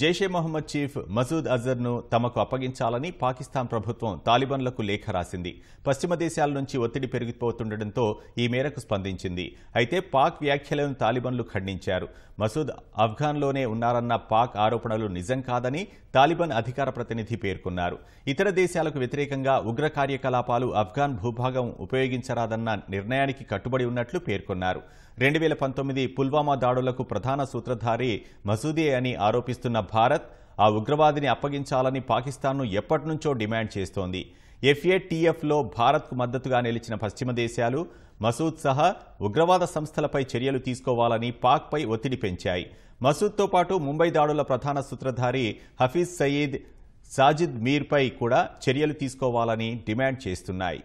Jaish-e Mohammed chief Masood అజర్ను తమకు అప్పగించాలని పాకిస్తాన్ ప్రభుత్వం తాలిబన్లకు లేఖ రాసింది పశ్చిమ దేశాల నుంచి ఒత్తిడి పెరిగిపోతుండటంతో ఈ మేరకు స్పందించింది అయితే పాక్ వ్యాఖ్యలను తాలిబన్లు ఖండించారు మసూద్ ఆఫ్ఘాన్లోనే ఉన్నారన్న పాక్ ఆరోపణలు నిజం కాదని తాలిబాన్ అధికార ప్రతినిధి పేర్కొన్నారు ఇతర దేశాలకు వ్యతిరేకంగా ఉగ్ర కార్యకలాపాలు ఆఫ్ఘాన్ భూభాగం ఉపయోగించరాదన్న నిర్ణయానికి కట్టుబడి ఉన్నట్లు పేర్కొన్నారు రెండు వేల పంతొమ్మిది పుల్వామా దాడులకు ప్రధాన సూత్రధారి మసూదే అని ఆరోపిస్తున్న భారత్ ఆ ఉగ్రవాదిని అప్పగించాలని పాకిస్తాన్ను ఎప్పటినుంచో డిమాండ్ చేస్తోంది ఎఫ్ఏటీఎఫ్లో భారత్కు మద్దతుగా నిలిచిన పశ్చిమ దేశాలు మసూద్ సహా ఉగ్రవాద సంస్థలపై చర్యలు తీసుకోవాలని పాక్పై ఒత్తిడి పెంచాయి మసూద్తో పాటు ముంబై దాడుల ప్రధాన సూత్రధారి హఫీజ్ సయీద్ సాజిద్ మీర్పై కూడా చర్యలు తీసుకోవాలని డిమాండ్ చేస్తున్నాయి